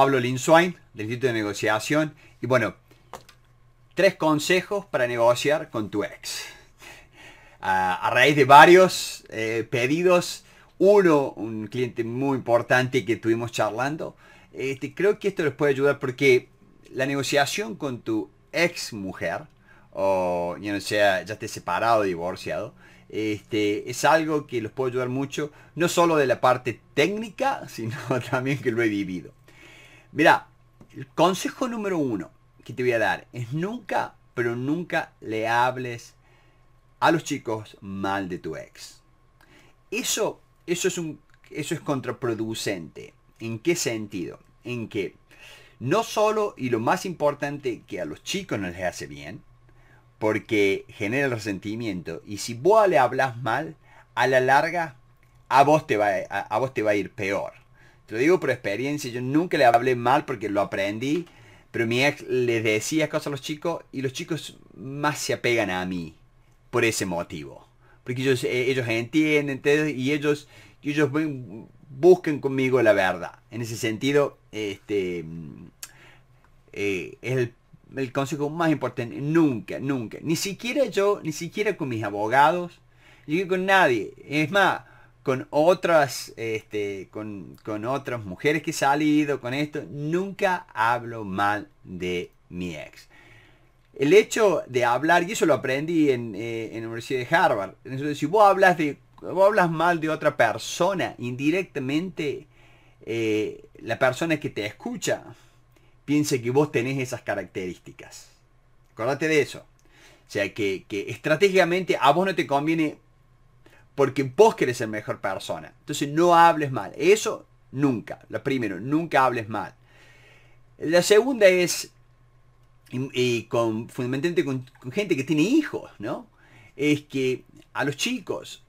Pablo Linswain, del Instituto de Negociación. Y bueno, tres consejos para negociar con tu ex. A, raíz de varios eh, pedidos, uno, un cliente muy importante que estuvimos charlando, este, creo que esto les puede ayudar porque la negociación con tu ex mujer, o ya no sea, ya esté separado, divorciado, este, es algo que les puede ayudar mucho, no solo de la parte técnica, sino también que lo he vivido. Mira, el consejo número uno que te voy a dar es nunca, pero nunca le hables a los chicos mal de tu ex. Eso, eso es un, eso es contraproducente. ¿En qué sentido? En que no solo y lo más importante que a los chicos no les hace bien, porque genera el resentimiento. Y si vos le hablas mal, a la larga a vos te va a vos te va a ir peor. Te lo digo por experiencia, yo nunca le hablé mal porque lo aprendí, pero mi ex les decía cosas a los chicos y los chicos más se apegan a mí por ese motivo. Porque ellos, eh, ellos entienden y ellos, ellos buscan conmigo la verdad. En ese sentido, este eh, es el, el consejo más importante. Nunca, nunca. Ni siquiera yo, ni siquiera con mis abogados, ni con nadie. Es más, con otras, este, con, otras mujeres que he salido, con esto, nunca hablo mal de mi ex. El hecho de hablar, y eso lo aprendí en, eh, la Universidad de Harvard, entonces si vos hablas, de, hablas mal de otra persona, indirectamente eh, la persona que te escucha piense que vos tenés esas características. Acordate de eso. O sea, que, que estratégicamente a vos no te conviene porque vos querés ser mejor persona. Entonces no hables mal. Eso nunca. Lo primero, nunca hables mal. La segunda es, y, con, fundamentalmente con, gente que tiene hijos, ¿no? Es que a los chicos,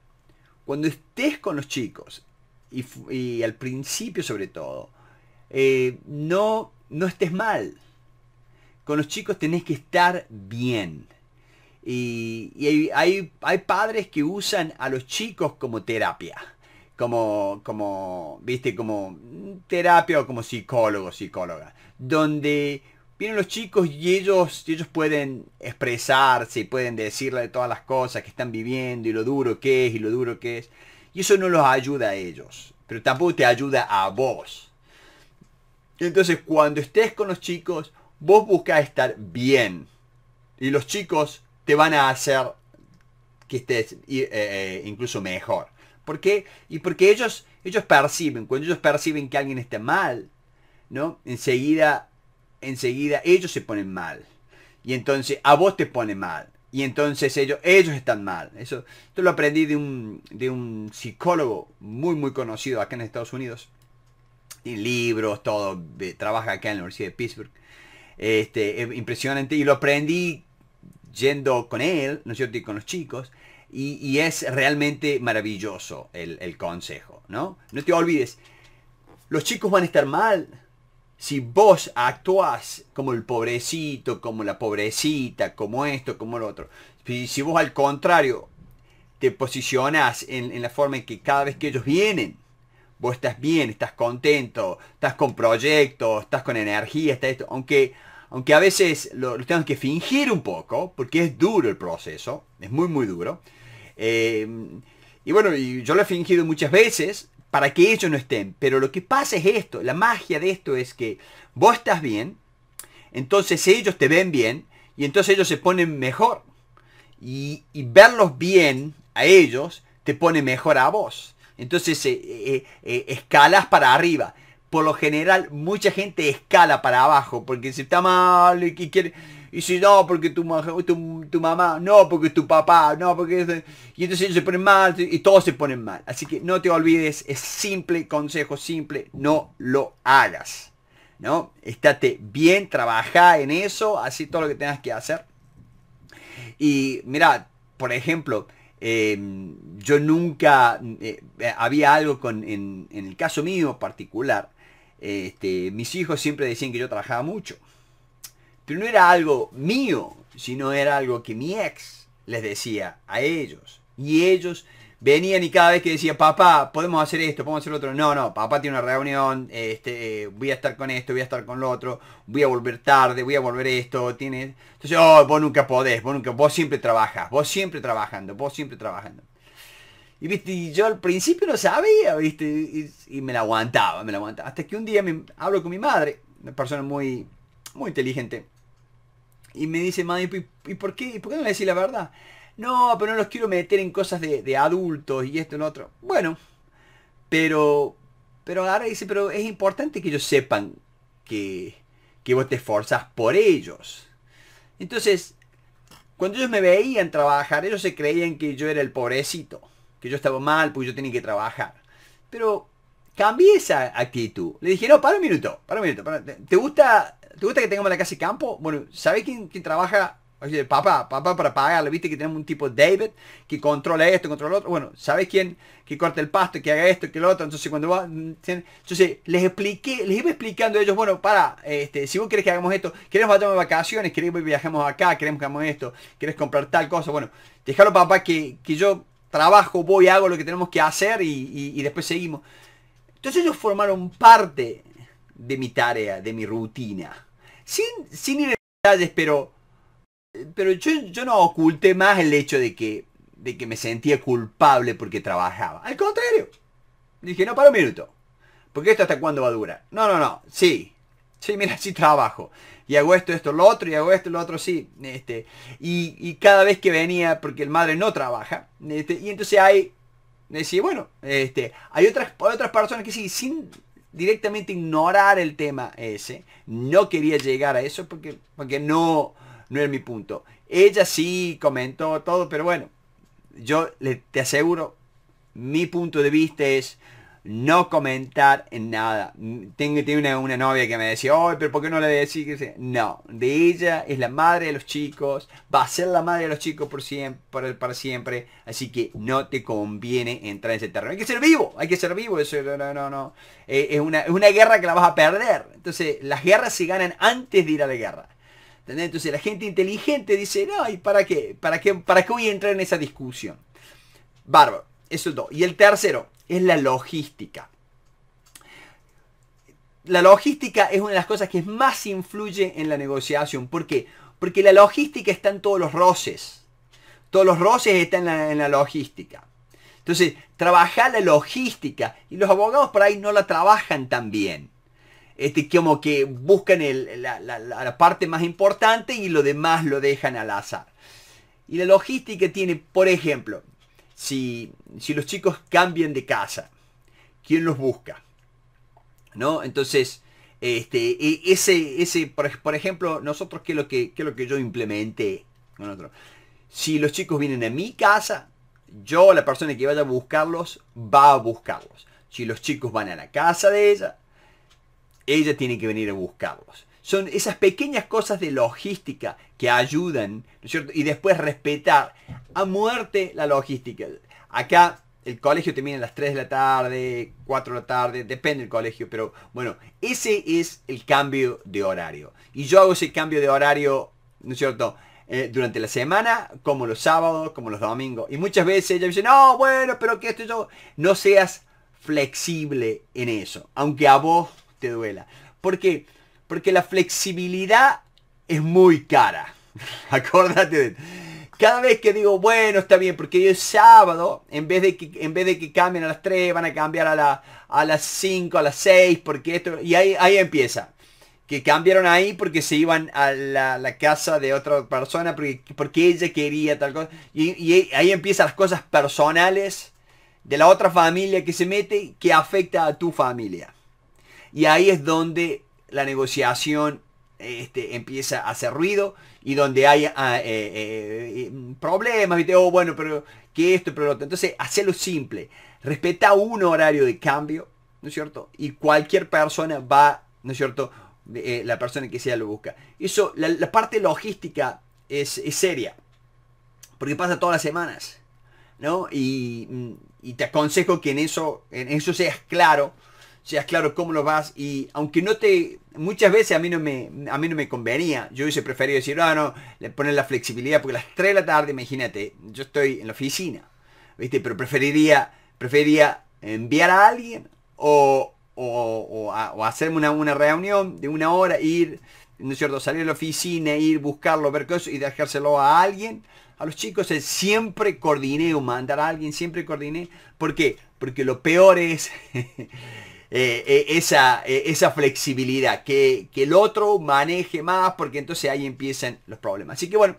cuando estés con los chicos, y, al principio sobre todo, eh, no, no estés mal. Con los chicos tenés que estar bien. Y, hay, padres que usan a los chicos como terapia. Como, como, viste, como terapia o como psicólogo, psicóloga. Donde vienen los chicos y ellos, ellos pueden expresarse y pueden decirle todas las cosas que están viviendo y lo duro que es y lo duro que es. Y eso no los ayuda a ellos. Pero tampoco te ayuda a vos. Entonces, cuando estés con los chicos, vos buscas estar bien. Y los chicos te van a hacer que estés eh, eh, incluso mejor. ¿Por qué? Y porque ellos, ellos perciben, cuando ellos perciben que alguien está mal, ¿no? Enseguida, enseguida ellos se ponen mal. Y entonces a vos te pone mal. Y entonces ellos, ellos están mal. Eso, esto lo aprendí de un, psicólogo muy, muy conocido acá en Estados Unidos. Tiene libros, todo. trabaja acá en la Universidad de Pittsburgh. Este, impresionante. Y lo aprendí yendo con él, ¿no es cierto? Y con los chicos. Y, es realmente maravilloso el, consejo, ¿no? No te olvides, los chicos van a estar mal, si vos actuás como el pobrecito, como la pobrecita, como esto, como el otro, si, si vos al contrario te posicionás en, en, la forma en que cada vez que ellos vienen, vos estás bien, estás contento, estás con proyectos, estás con energía, está esto, aunque, aunque a veces lo, tengo que fingir un poco, porque es duro el proceso, es muy muy duro. Em, y bueno, yo lo he fingido muchas veces para que ellos no estén, pero lo que pasa es esto, la magia de esto es que vos estás bien, entonces ellos te ven bien y entonces ellos se ponen mejor. Y, verlos bien a ellos te pone mejor a vos. Entonces eh, eh, eh, escalas para arriba por lo general mucha gente escala para abajo porque se está mal y, quiere y si no porque tu, tu, mamá no porque tu papá no porque y entonces ellos se ponen mal y todos se ponen mal así que no te olvides es simple consejo simple no lo hagas no estate bien trabaja en eso así todo lo que tengas que hacer y mira por ejemplo em, yo nunca eh, había algo con, en, en, el caso mío particular este, mis hijos siempre decían que yo trabajaba mucho. Pero no era algo mío, sino era algo que mi ex les decía a ellos. Y ellos venían y cada vez que decía, papá, podemos hacer esto, podemos hacer lo otro. No, no, papá tiene una reunión, este, voy a estar con esto, voy a estar con lo otro, voy a volver tarde, voy a volver esto, tiene. Entonces, oh, vos nunca podés, vos nunca, vos siempre trabajas, vos siempre trabajando, vos siempre trabajando. Y, viste, yo al principio no sabía, viste, y, me la aguantaba, me la aguantaba. Hasta que un día me hablo con mi madre, una persona muy, muy inteligente, y me dice, madre, ¿y, por, qué, no le decís la verdad? No, pero no los quiero meter en cosas de, adultos y esto y otro. Bueno, pero, pero ahora dice, pero es importante que ellos sepan que, que vos te esforzas por ellos. Entonces, cuando ellos me veían trabajar, ellos se creían que yo era el pobrecito que yo estaba mal porque yo tenía que trabajar. Pero cambié esa actitud. Le dije, no, para un minuto, para un minuto. Para, ¿te, gusta, ¿Te gusta que tengamos la casa y campo? Bueno, sabes quién, trabaja? papá, papá para pagarle, viste que tenemos un tipo David que controla esto, controla lo otro. Bueno, sabes quién? Que corta el pasto, que haga esto, que lo otro. Entonces cuando va, entonces les expliqué, les iba explicando a ellos, bueno, para, este, si vos querés que hagamos esto, queremos vayamos de vacaciones, querés que viajemos acá, queremos que hagamos esto, querés comprar tal cosa, bueno, dejalo papá que, que yo trabajo, voy, hago lo que tenemos que hacer y, después seguimos. Entonces ellos formaron parte de mi tarea, de mi rutina. Sin, sin ir detalles, pero, pero yo, no oculté más el hecho de que, de que me sentía culpable porque trabajaba. Al contrario. Dije, no, para un minuto. Porque esto hasta cuándo va a durar. No, no, no. Sí. Sí, mira, sí trabajo y hago esto, esto, lo otro, y hago esto, lo otro, sí. Este, y, cada vez que venía, porque el madre no trabaja, este, y entonces hay, decía, bueno, este, hay otras, otras personas que sí, sin directamente ignorar el tema ese, no quería llegar a eso porque, porque no, no era mi punto. Ella sí comentó todo, pero bueno, yo te aseguro, mi punto de vista es, no comentar en nada. Tengo, una, novia que me decía, hoy, pero ¿por qué no le decís? No, de ella es la madre de los chicos, va a ser la madre de los chicos por siempre, para, siempre, así que no te conviene entrar en ese terreno. Hay que ser vivo, hay que ser vivo, eso no, no, no. Eh, es, una, guerra que la vas a perder. Entonces, las guerras se ganan antes de ir a la guerra. Entonces la gente inteligente dice, no, ¿y para qué? ¿Para qué, para qué voy a entrar en esa discusión? Bárbaro, eso es todo. Y el tercero, es la logística. La logística es una de las cosas que más influye en la negociación. ¿Por qué? Porque la logística está en todos los roces. Todos los roces están en la, logística. Entonces, trabajar la logística. Y los abogados por ahí no la trabajan tan bien. Este, como que buscan la, parte más importante y lo demás lo dejan al azar. Y la logística tiene, por ejemplo, si, los chicos cambian de casa, ¿quién los busca? ¿No? Entonces, este, e, ese, ese por, ejemplo, nosotros, ¿qué es lo que, lo que yo implementé? Si los chicos vienen a mi casa, yo, la persona que vaya a buscarlos, va a buscarlos. Si los chicos van a la casa de ella, ella tiene que venir a buscarlos. Son esas pequeñas cosas de logística que ayudan, ¿no es cierto? Y después respetar a muerte la logística. Acá el colegio termina a las 3 de la tarde, 4 de la tarde, depende del colegio, pero bueno, ese es el cambio de horario. Y yo hago ese cambio de horario, ¿no es cierto? Eh, durante la semana, como los sábados, como los domingos. Y muchas veces me dicen, no, bueno, pero que esto yo. No seas flexible en eso, aunque a vos te duela. Porque porque la flexibilidad es muy cara. Acuérdate Cada vez que digo, bueno, está bien, porque hoy es sábado, en vez de que, en vez de que cambien a las 3, van a cambiar a, a las 5, a las 6, porque esto... Y ahí, empieza que cambiaron ahí porque se iban a la, casa de otra persona porque, porque, ella quería tal cosa. y, ahí empiezan las cosas personales de la otra familia que se mete que afecta a tu familia. Y ahí es donde la negociación este, empieza a hacer ruido y donde hay ah, eh, eh, eh, problemas, ¿viste? Oh, bueno, pero que esto, pero lo otro. Entonces, hacelo simple. Respeta un horario de cambio, ¿no es cierto? Y cualquier persona va, ¿no es cierto? la persona que sea lo busca. Eso, la, parte logística es, seria, porque pasa todas las semanas, ¿no? Y, y te aconsejo que en eso, en eso seas claro seas ah, claro cómo lo vas y aunque no te muchas veces a mí no me a mí no me convenía yo hubiese preferido decir ah no le ponen la flexibilidad porque las 3 de la tarde imagínate yo estoy en la oficina viste pero preferiría preferiría enviar a alguien o, o, o, hacerme una, reunión de una hora ir no es cierto salir a la oficina ir buscarlo ver cosas y dejárselo a alguien a los chicos es eh, siempre coordiné o mandar a alguien siempre coordiné porque porque lo peor es Eh, eh, eh, esa, flexibilidad, que, el otro maneje más, porque entonces ahí empiezan los problemas. Así que bueno,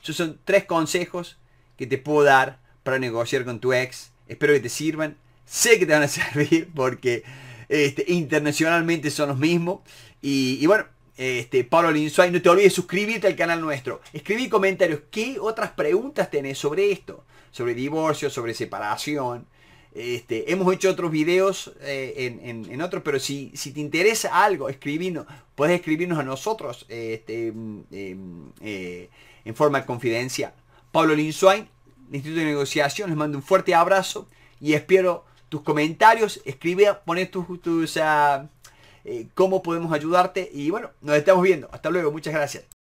esos son tres consejos que te puedo dar para negociar con tu ex. Espero que te sirvan. Sé que te van a servir porque este, internacionalmente son los mismos. Y, bueno, este, Pablo Linsuay, no te olvides suscribirte al canal nuestro. Escribí comentarios qué otras preguntas tenés sobre esto, sobre divorcio, sobre separación, este, hemos hecho otros videos eh, en, otros, pero si, si, te interesa algo, escribirnos, puedes escribirnos a nosotros este, mm, em, eh, en forma de confidencia. Pablo Linsuain, Instituto de Negociación, les mando un fuerte abrazo y espero tus comentarios, escribe, poner tus, tus ah, eh, cómo podemos ayudarte y bueno, nos estamos viendo. Hasta luego, muchas gracias.